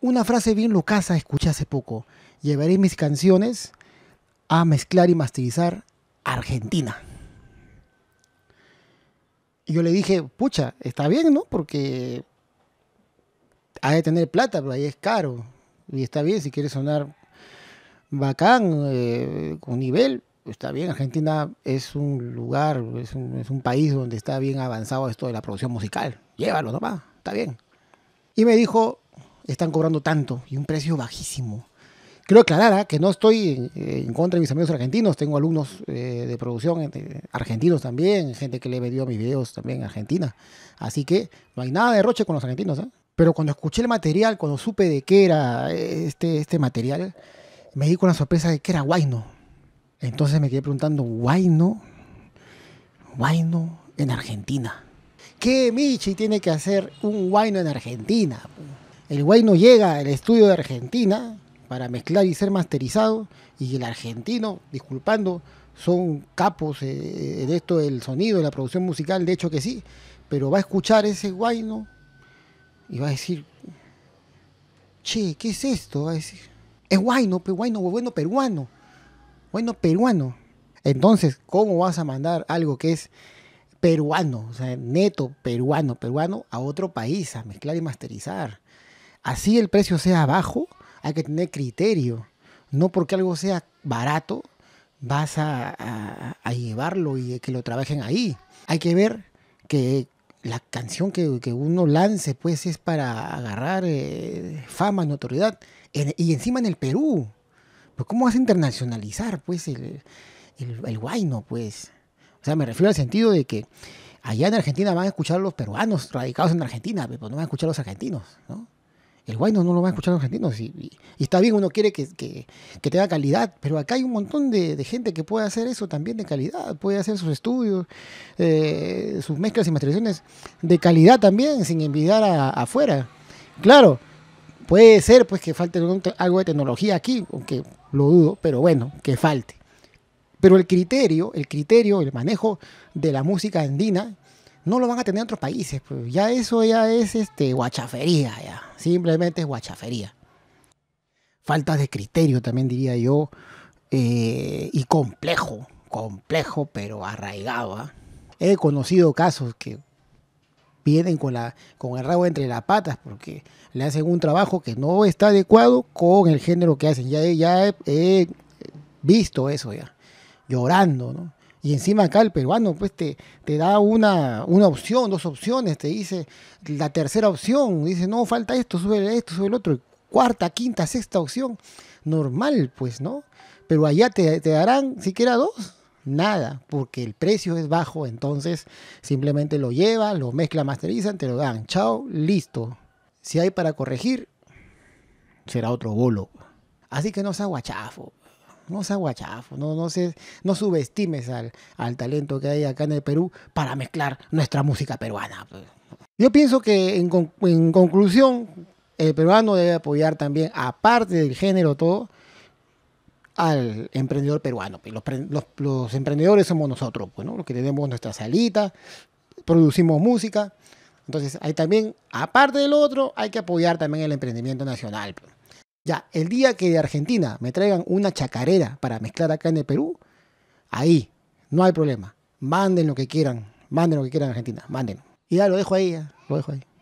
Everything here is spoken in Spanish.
Una frase bien lucasa escuché hace poco. Llevaré mis canciones a mezclar y masterizar Argentina. Y yo le dije, pucha, está bien, ¿no? Porque hay de tener plata, pero ahí es caro. Y está bien, si quieres sonar bacán, eh, con nivel, está bien. Argentina es un lugar, es un, es un, país donde está bien avanzado esto de la producción musical. Llévalo nomás, está bien. Y me dijo, están cobrando tanto y un precio bajísimo. Quiero aclarar ¿ah? que no estoy en contra de mis amigos argentinos, tengo alumnos eh, de producción eh, argentinos también, gente que le vendió mis videos también en Argentina. Así que no hay nada de roche con los argentinos. ¿ah? Pero cuando escuché el material, cuando supe de qué era eh, este, este material, me di con la sorpresa de que era Guayno. Entonces me quedé preguntando, ¿Guayno? ¿Guayno en Argentina? ¿Qué Michi tiene que hacer un Guayno en Argentina? El guayno llega al estudio de Argentina para mezclar y ser masterizado y el argentino, disculpando, son capos eh, eh, en esto del sonido, de la producción musical, de hecho que sí, pero va a escuchar ese guayno y va a decir, che, ¿qué es esto? Va a decir, es guayno, pero guayno, bueno peruano, bueno peruano. Entonces, ¿cómo vas a mandar algo que es peruano, o sea, neto peruano, peruano a otro país a mezclar y masterizar? así el precio sea bajo, hay que tener criterio. No porque algo sea barato vas a, llevarlo y que lo trabajen ahí. Hay que ver que la canción que, uno lance pues es para agarrar eh, fama, notoriedad. y encima en el Perú. Pues ¿Cómo vas a internacionalizar pues el, el, guayno pues? O sea, me refiero al sentido de que allá en Argentina van a escuchar los peruanos radicados en Argentina, pero pues, no van a escuchar los argentinos, ¿no? el guay no, lo van a escuchar los argentinos. Y, está bien, uno quiere que, que, que, tenga calidad, pero acá hay un montón de, gente que puede hacer eso también de calidad, puede hacer sus estudios, eh, sus mezclas y masterizaciones de calidad también, sin envidiar a, afuera. Claro, puede ser pues que falte algo de tecnología aquí, aunque lo dudo, pero bueno, que falte. Pero el criterio, el criterio, el manejo de la música andina no lo van a tener en otros países. Pues ya eso ya es este, guachafería, ya. Simplemente es guachafería. Falta de criterio también diría yo. Eh, y complejo, complejo, pero arraigado. ¿ah? He conocido casos que vienen con, la, con el rabo entre las patas porque le hacen un trabajo que no está adecuado con el género que hacen. Ya, he, he visto eso ya, llorando, ¿no? Y encima acá el peruano pues te, te da una, una opción, dos opciones, te dice la tercera opción, dice, no, falta esto, sube esto, sube el otro, cuarta, quinta, sexta opción. Normal, pues, ¿no? Pero allá te, darán siquiera dos nada, porque el precio es bajo, entonces simplemente lo lleva, lo mezcla, masterizan, te lo dan, chao, listo. Si hay para corregir, será otro bolo. Así que no se guachafo no se aguachafo, no, no, se, no subestimes al, talento que hay acá en el Perú para mezclar nuestra música peruana. Pues. Yo pienso que en, conclusión, el peruano debe apoyar también, aparte del género todo, al emprendedor peruano. Pues. Los, los, emprendedores somos nosotros, pues, ¿no? los que tenemos nuestra salita, producimos música. Entonces, hay también, aparte del otro, hay que apoyar también el emprendimiento nacional. Pues. Ya, el día que de Argentina me traigan una chacarera para mezclar acá en el Perú, ahí, no hay problema. Manden lo que quieran, manden lo que quieran Argentina, manden. Y ya lo dejo ahí, ya, lo dejo ahí.